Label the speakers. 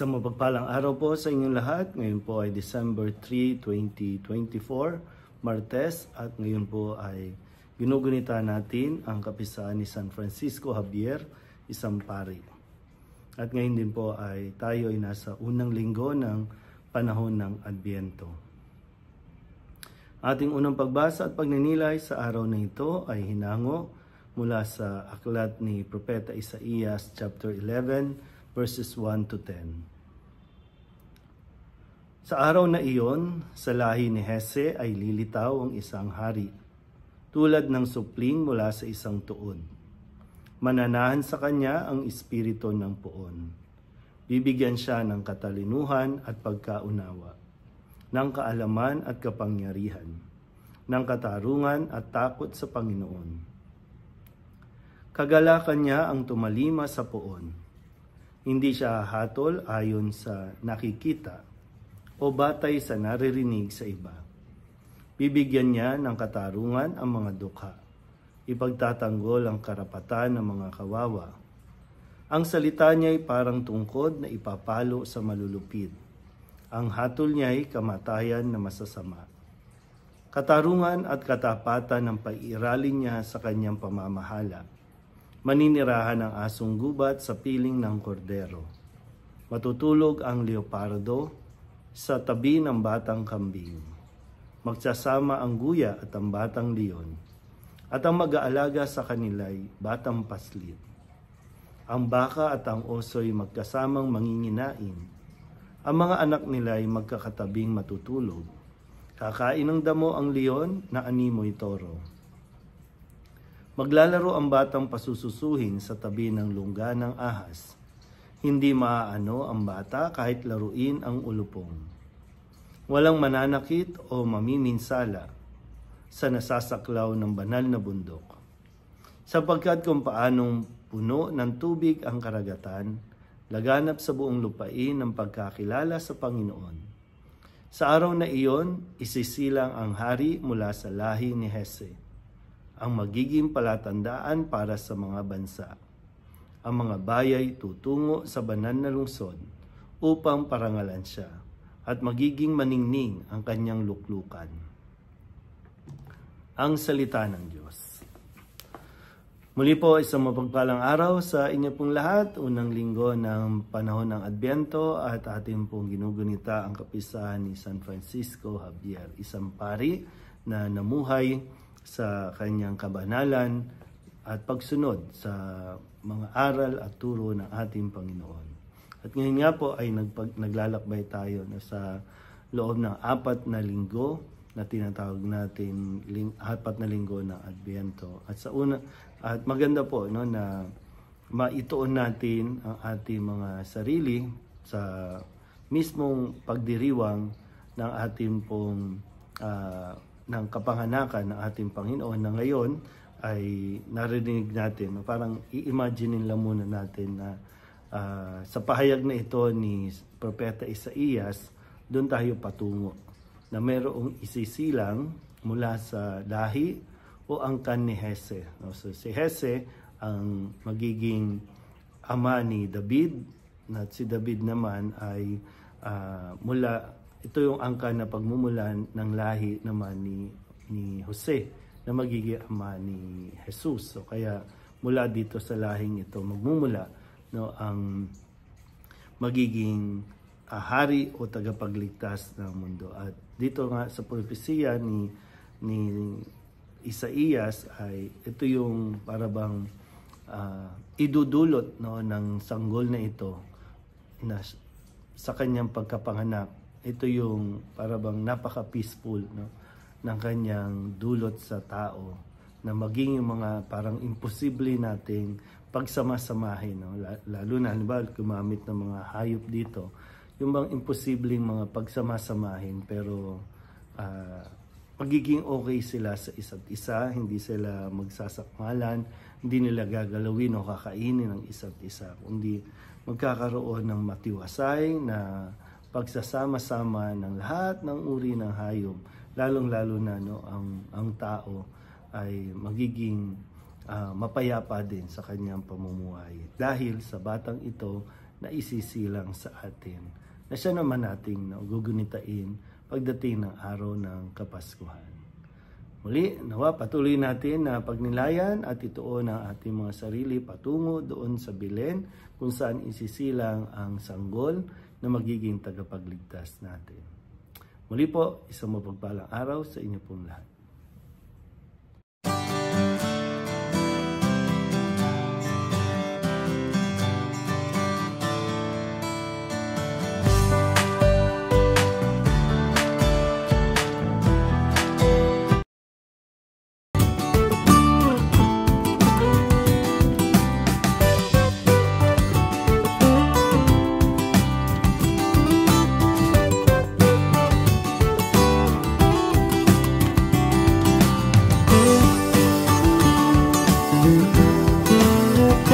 Speaker 1: Isang mapagpalang araw po sa inyong lahat. Ngayon po ay December 3, 2024, Martes. At ngayon po ay ginugunita natin ang kapisaan ni San Francisco Javier, isang pari. At ngayon din po ay tayo ay nasa unang linggo ng panahon ng Adbiento. Ating unang pagbasa at pagninilay sa araw na ito ay hinango mula sa aklat ni Propeta Isaías chapter 11 verses 1 to 10. Sa araw na iyon, sa lahi ni Hese ay lilitaw ang isang hari, tulad ng supling mula sa isang tuon. Mananahan sa kanya ang espiritu ng puon. Bibigyan siya ng katalinuhan at pagkaunawa, ng kaalaman at kapangyarihan, ng katarungan at takot sa Panginoon kagalakan niya ang tumalima sa puon, hindi siya hatol ayon sa nakikita o batay sa naririnig sa iba. Bibigyan niya ng katarungan ang mga dukha. Ipagtatanggol ang karapatan ng mga kawawa. Ang salita niya ay parang tungkod na ipapalo sa malulupid. Ang hatol niya ay kamatayan na masasama. Katarungan at katapatan ang pag niya sa kanyang pamamahala maninirahan ang asong gubat sa piling ng kordero. Matutulog ang leopardo sa tabi ng batang kambing. Magsasama ang guya at ang batang leon. At ang mag-aalaga sa kanila'y batang paslit. Ang baka at ang oso'y magkasamang manginginain. Ang mga anak nila'y magkakatabing matutulog. Kakain ng damo ang leon na animoy toro Maglalaro ang batang pasususuhin sa tabi ng lungga ng ahas. Hindi maaano ang bata kahit laruin ang ulupong. Walang mananakit o mamiminsala sa nasasaklaw ng banal na bundok. Sapagkat kung paanong puno ng tubig ang karagatan, laganap sa buong lupain ang pagkakilala sa Panginoon. Sa araw na iyon, isisilang ang hari mula sa lahi ni Hese ang magiging palatandaan para sa mga bansa. Ang mga bayay tutungo sa banal na lungsod upang parangalan siya at magiging maningning ang kanyang luklukan. Ang Salita ng Diyos Muli po, isang mapagpalang araw sa inyo pong lahat. Unang linggo ng panahon ng Adbyento at ating pong ginugunita ang kapisahan ni San Francisco Javier, isang pari na namuhay sa kanyang kabanalan at pagsunod sa mga aral at turo ng ating Panginoon. At ngayon nga po ay nagpag, naglalakbay tayo na sa loob ng apat na linggo na tinatawag natin ling, apat na linggo ng Advento. At sa una at maganda po no na maituon natin ang ating mga sarili sa mismong pagdiriwang ng ating pong uh, ng kapanganakan ng ating Panginoon na ngayon ay narinig natin. Parang i-imagine lang muna natin na uh, sa pahayag na ito ni Propeta Isaías, doon tayo patungo na mayroong isisilang mula sa lahi o angkan ni Hese. No? So si Hese ang magiging ama ni David at si David naman ay uh, mula ito yung angka na pagmumulan ng lahi naman ni, ni Jose na magiging ama ni Jesus. So kaya mula dito sa lahing ito magmumula no ang magiging ah, hari o tagapagligtas ng mundo. At dito nga sa propesiya ni ni Isaías ay ito yung parabang uh, ah, idudulot no ng sanggol na ito na sa kanyang pagkapanganak ito yung parabang napaka-peaceful no, ng kanyang dulot sa tao na maging yung mga parang imposible nating pagsamasamahin. No? Lalo na, ba, gumamit ng mga hayop dito, yung bang imposibleng mga pagsamasamahin pero uh, ah, pagiging okay sila sa isa't isa, hindi sila magsasakmalan, hindi nila gagalawin o kakainin ang isa't isa, kundi magkakaroon ng matiwasay na pagsasama-sama ng lahat ng uri ng hayop, lalong-lalo na no, ang, ang tao ay magiging uh, mapayapa din sa kanyang pamumuhay dahil sa batang ito na isisilang sa atin na siya naman nating no, gugunitain pagdating ng araw ng Kapaskuhan. Muli, nawa patuloy natin na pagnilayan at ituon ang ating mga sarili patungo doon sa Bilen kung saan isisilang ang sanggol na magiging tagapagligtas natin. Muli po, isang mapagpalang araw sa inyo pong lahat.